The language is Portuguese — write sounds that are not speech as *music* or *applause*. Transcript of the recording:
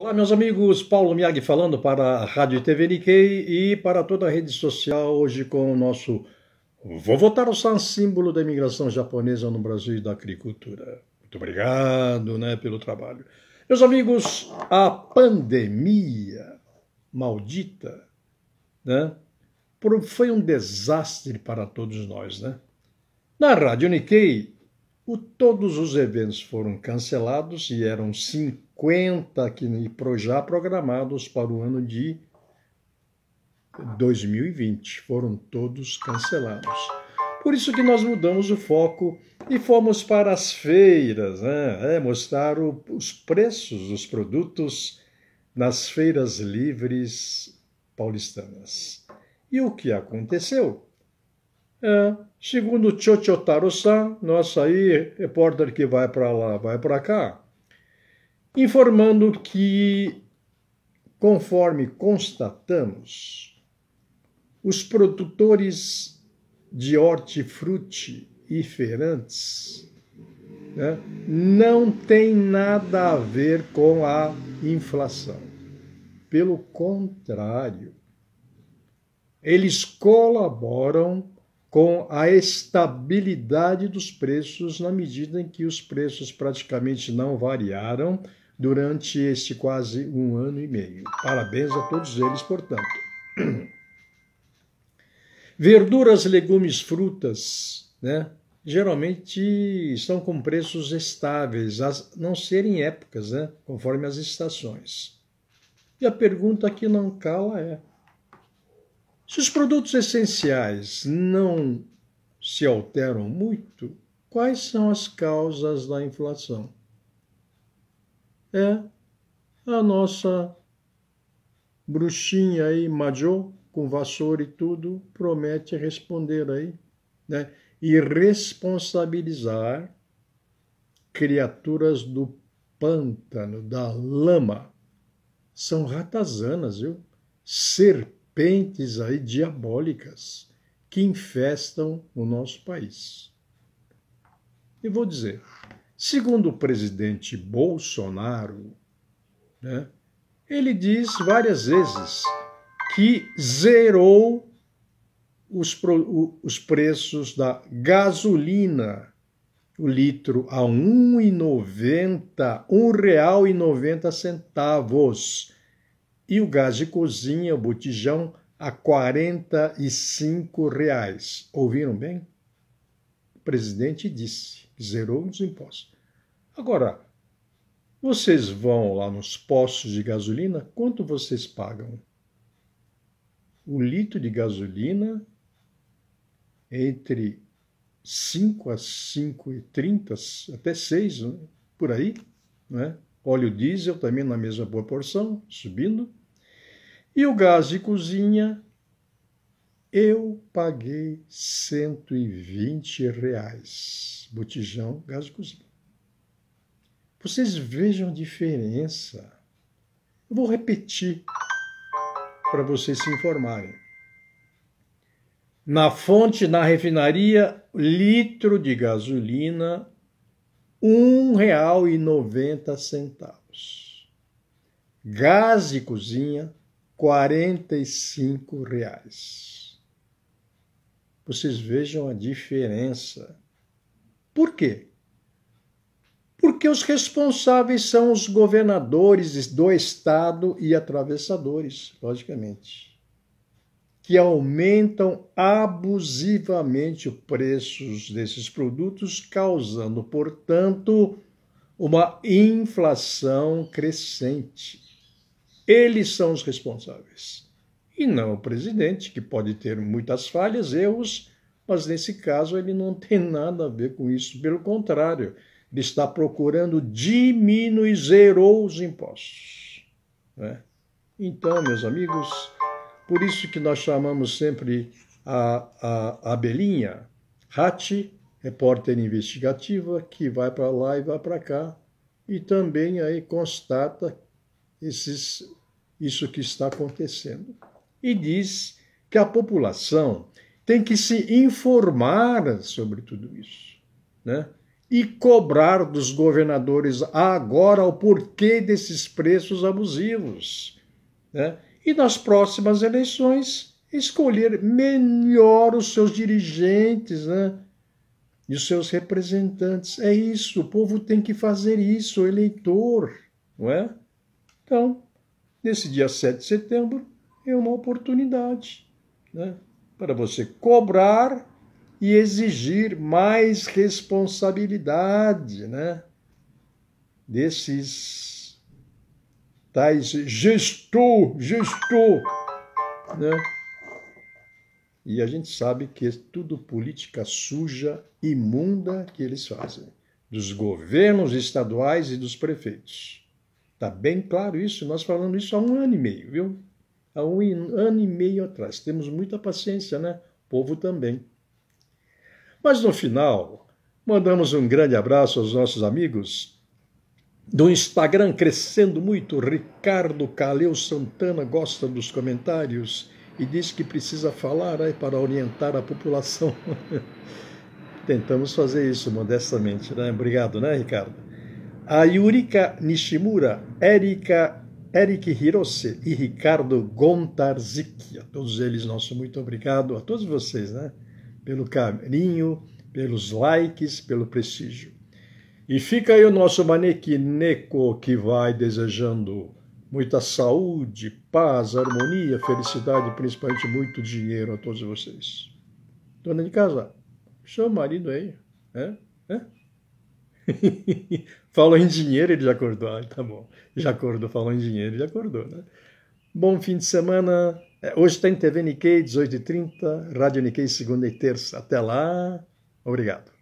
Olá, meus amigos. Paulo Miag falando para a Rádio e TV Nikkei e para toda a rede social hoje com o nosso Vou votar o San, símbolo da imigração japonesa no Brasil e da agricultura. Muito obrigado né, pelo trabalho. Meus amigos, a pandemia maldita né, foi um desastre para todos nós. Né? Na Rádio Nikkei, o, todos os eventos foram cancelados e eram 50 50 que já programados para o ano de 2020 foram todos cancelados. Por isso que nós mudamos o foco e fomos para as feiras, né? é, mostrar o, os preços dos produtos nas feiras livres paulistanas. E o que aconteceu? É, segundo Chochotaro-san, nosso aí repórter que vai para lá, vai para cá, informando que, conforme constatamos, os produtores de hortifruti e feirantes né, não têm nada a ver com a inflação. Pelo contrário, eles colaboram com a estabilidade dos preços, na medida em que os preços praticamente não variaram durante este quase um ano e meio. Parabéns a todos eles, portanto. *clears throat* Verduras, legumes, frutas, né? Geralmente estão com preços estáveis, a não serem épocas, né? Conforme as estações. E a pergunta que não cala é: se os produtos essenciais não se alteram muito, quais são as causas da inflação? É a nossa bruxinha aí, Majô, com vassoura e tudo, promete responder aí, né? E responsabilizar criaturas do pântano, da lama. São ratazanas, viu? Serpentes serpentes aí diabólicas que infestam o nosso país. E vou dizer, segundo o presidente Bolsonaro, né, ele diz várias vezes que zerou os, pro, os preços da gasolina, o litro a R$ 1,90, R$ 1,90 e o gás de cozinha, o botijão, a R$ reais Ouviram bem? O presidente disse, zerou os impostos. Agora, vocês vão lá nos postos de gasolina, quanto vocês pagam? O litro de gasolina entre 5 a 5,30, até 6, né? por aí. Né? Óleo diesel também na mesma proporção, subindo. E o gás de cozinha, eu paguei 120 reais, botijão, gás de cozinha. Vocês vejam a diferença. Eu vou repetir para vocês se informarem. Na fonte, na refinaria, litro de gasolina, R$ 1,90. Gás de cozinha, 45 reais. Vocês vejam a diferença. Por quê? Porque os responsáveis são os governadores do estado e atravessadores, logicamente, que aumentam abusivamente os preços desses produtos, causando, portanto, uma inflação crescente. Eles são os responsáveis. E não o presidente, que pode ter muitas falhas, erros, mas nesse caso ele não tem nada a ver com isso. Pelo contrário, ele está procurando diminuir, zerou os impostos. Né? Então, meus amigos, por isso que nós chamamos sempre a, a, a Belinha, Hati, repórter investigativa, que vai para lá e vai para cá, e também aí constata esses isso que está acontecendo. E diz que a população tem que se informar sobre tudo isso, né? E cobrar dos governadores agora o porquê desses preços abusivos, né? E nas próximas eleições escolher melhor os seus dirigentes, né? E os seus representantes. É isso, o povo tem que fazer isso, o eleitor, não é? Então, Nesse dia 7 de setembro é uma oportunidade né, para você cobrar e exigir mais responsabilidade né, desses tais gestor, gestor. Né? E a gente sabe que é tudo política suja, imunda que eles fazem, dos governos estaduais e dos prefeitos. Está bem claro isso, nós falamos isso há um ano e meio, viu? Há um ano e meio atrás. Temos muita paciência, né? O povo também. Mas no final, mandamos um grande abraço aos nossos amigos do Instagram crescendo muito. Ricardo Caleu Santana gosta dos comentários e diz que precisa falar aí né, para orientar a população. *laughs* Tentamos fazer isso modestamente, né? Obrigado, né, Ricardo? a Yurika Nishimura, Erika, Eric Hirose e Ricardo Gontarzik. A todos eles, nosso muito obrigado, a todos vocês, né? Pelo carinho, pelos likes, pelo prestígio. E fica aí o nosso Manequim Neko que vai desejando muita saúde, paz, harmonia, felicidade, principalmente muito dinheiro a todos vocês. Dona de casa, seu marido aí. né, É? *laughs* falou em dinheiro, ele já acordou. Ah, tá bom. Já acordou, falou em dinheiro, ele acordou, né? Bom fim de semana. É, hoje tem TV Nikkei, 18h30, Rádio Nikkei, segunda e terça. Até lá. Obrigado.